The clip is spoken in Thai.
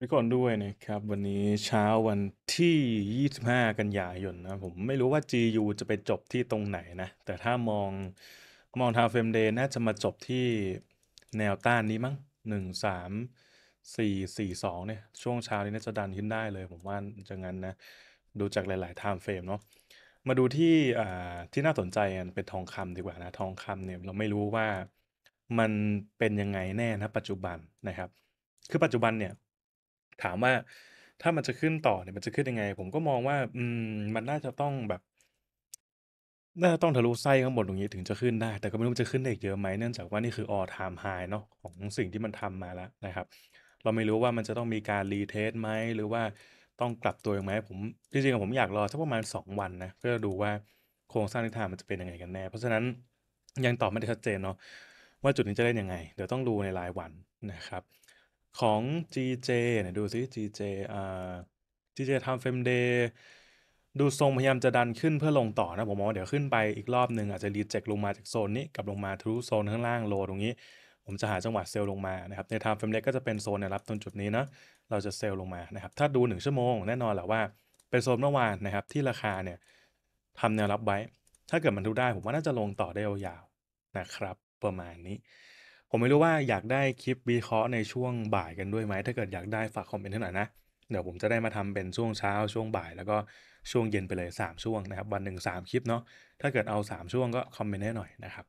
ทุกคนด้วยนะครับวันนี้เช้าวันที่ 25 กันยายนนะผมไม่รู้ว่า GU จะไปจบที่ตรงไหนนะแต่ถ้ามองมองทางเฟรมเดย์น่าจะมาจบที่แนวต้านนี้มั้ง 1 3 4 4 2เนี่ยช่วงเช้านี้น่าจะดันขึ้นได้เลย ผมว่าจะงั้นนะดูจากหลายๆไทม์เฟรมเนาะมาดูที่ที่น่าสนใจกันเป็นทองคำดีกว่านะทองคำเนี่ยเราไม่รู้ว่ามันเป็นยังไงแน่นะปัจจุบันนะครับคือปัจจุบันเนี่ยถามว่าถ้ามันจะขึ้นต่อเนี่ยมันจะขึ้นยังไง ผมก็มองว่า อืมมันน่าจะต้องแบบน่าจะต้องทะลุไส้ข้างบนตรงนี้ถึงจะขึ้นได้ แต่ก็ไม่รู้มันจะขึ้นได้อีกเยอะไหมเนื่องจากว่านี่คือ all time high เนาะของสิ่งที่มันทำมาแล้วนะครับ เราไม่รู้ว่ามันจะต้องมีการรีเทสไหมหรือว่าต้องกลับตัวยังไงผม จริงๆผมอยากรอสักประมาณ 2 วันนะเพื่อดูว่าโครงสร้างทิศทางมันจะเป็นยังไงกันแน่เพราะฉะนั้นยังตอบไม่ได้ชัดเจนเนาะว่าจุดนี้จะเล่นยังไงเดี๋ยวต้องดูในรายวันนะครับของ GJ เนี่ยดูซิ GJ อ่า GJ ทำเฟมเดย์ดูทรงพยายามจะดันขึ้นเพื่อลงต่อนะผมมองว่าเดี๋ยวขึ้นไปอีกรอบหนึ่งอาจจะรีเจ็คลงมาจากโซน นี้กับลงมาทะลุโซนข้างล่างโลตรงนี้ ผมจะหาจังหวะเซลลงมานะครับในทำเฟมเดยกก็จะเป็นโซนนะครับตรงจุดนี้นะเราจะเซลลงมานะครับถ้าดู1ชั่วโมงแน่นอนแหละว่าเป็นโซนเมื่อวานนะครับ ที่ราคาเนี่ยทำแนวรับไว้ ถ้าเกิดมันทุได้ผมว่าน่าจะลงต่อได้ยาวๆนะครับ ประมาณนี้ผมไม่รู้ว่าอยากได้คลิปวิเคราะห์ในช่วงบ่ายกันด้วยไหมถ้าเกิดอยากได้ฝากคอมเมนต์ให้หน่อยนะเดี๋ยวผมจะได้มาทำเป็นช่วงเช้า ช่วงบ่ายแล้วก็ช่วงเย็นไปเลย 3 ช่วงนะครับวันหนึ่งสคลิปเนาะถ้าเกิดเอา 3 ช่วงก็คอมเมนต์ให้หน่อยนะครับ